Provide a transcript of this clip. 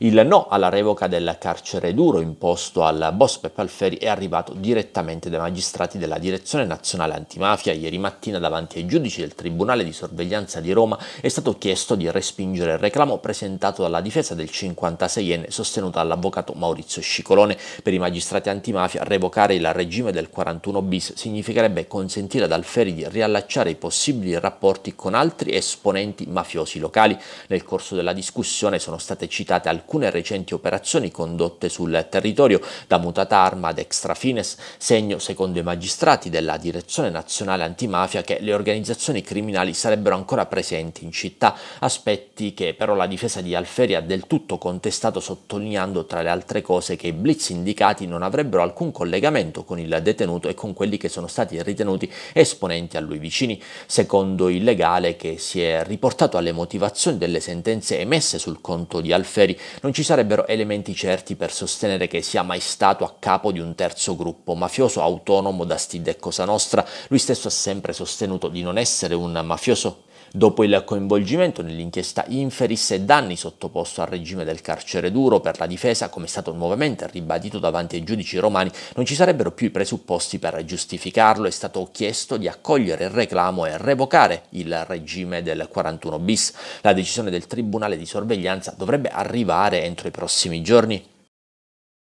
Il no alla revoca del carcere duro imposto al boss Peppe Alferi è arrivato direttamente dai magistrati della Direzione Nazionale Antimafia. Ieri mattina davanti ai giudici del Tribunale di Sorveglianza di Roma è stato chiesto di respingere il reclamo presentato dalla difesa del 56enne sostenuta dall'avvocato Maurizio Scicolone. Per i magistrati antimafia revocare il regime del 41 bis significherebbe consentire ad Alferi di riallacciare i possibili rapporti con altri esponenti mafiosi locali. Nel corso della discussione sono state citate alcune alcune recenti operazioni condotte sul territorio da mutata arma ad extra fines, segno secondo i magistrati della Direzione Nazionale Antimafia che le organizzazioni criminali sarebbero ancora presenti in città, aspetti che però la difesa di Alferi ha del tutto contestato sottolineando tra le altre cose che i blitz indicati non avrebbero alcun collegamento con il detenuto e con quelli che sono stati ritenuti esponenti a lui vicini, secondo il legale che si è riportato alle motivazioni delle sentenze emesse sul conto di Alferi, non ci sarebbero elementi certi per sostenere che sia mai stato a capo di un terzo gruppo mafioso autonomo da Stidde e Cosa Nostra. Lui stesso ha sempre sostenuto di non essere un mafioso Dopo il coinvolgimento nell'inchiesta Inferis e Danni sottoposto al regime del carcere duro per la difesa, come è stato nuovamente ribadito davanti ai giudici romani, non ci sarebbero più i presupposti per giustificarlo, è stato chiesto di accogliere il reclamo e revocare il regime del 41 bis. La decisione del Tribunale di sorveglianza dovrebbe arrivare entro i prossimi giorni.